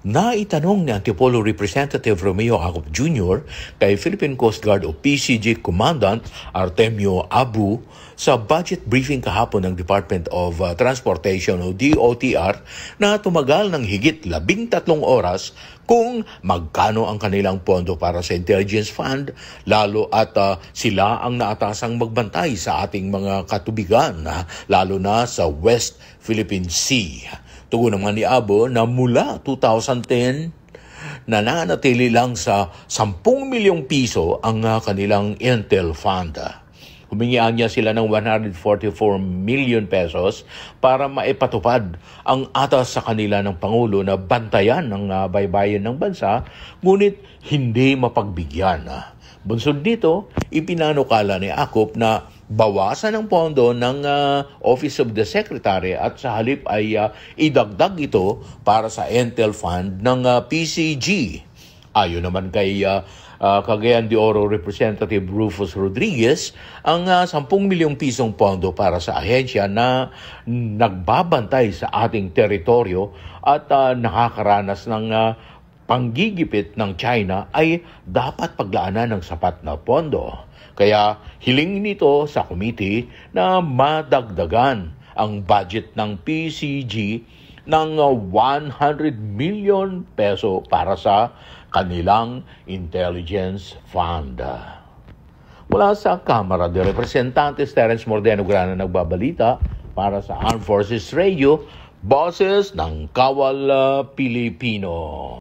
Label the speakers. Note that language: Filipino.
Speaker 1: Naitanong ni Antipolo Representative Romeo Jacob Jr. kay Philippine Coast Guard o PCG Commandant Artemio Abu sa budget briefing kahapon ng Department of uh, Transportation o DOTR na tumagal ng higit labing tatlong oras kung magkano ang kanilang pondo para sa Intelligence Fund lalo at uh, sila ang naatasang magbantay sa ating mga katubigan uh, lalo na sa West Philippine Sea. Tugon ng naman ni Abo na mula 2010 nananatili lang sa 10 milyong piso ang ah, kanilang Intel Fund. Humingian niya sila ng 144 million pesos para maipatupad ang atas sa kanila ng Pangulo na bantayan ng uh, ng bansa, ngunit hindi mapagbigyan. Bunsod dito, ipinanukala ni Akop na bawasan ng pondo ng uh, Office of the Secretary at sa halip ay uh, idagdag ito para sa Intel Fund ng uh, ah, PCG. Ayon naman kay uh, uh, Cagayan de Oro Representative Rufus Rodriguez ang uh, 10 milyong pisong pondo para sa ahensya na nagbabantay sa ating teritoryo at uh, nakakaranas ng uh, panggigipit ng China ay dapat paglaanan ng sapat na pondo. Kaya hiling nito sa komite na madagdagan ang budget ng PCG ng 100 million peso para sa kanilang intelligence fund. Mula sa Kamara de Representantes, Terence Mordeno Grana nagbabalita para sa Armed Forces Radio, Bosses ng Kawal Pilipino.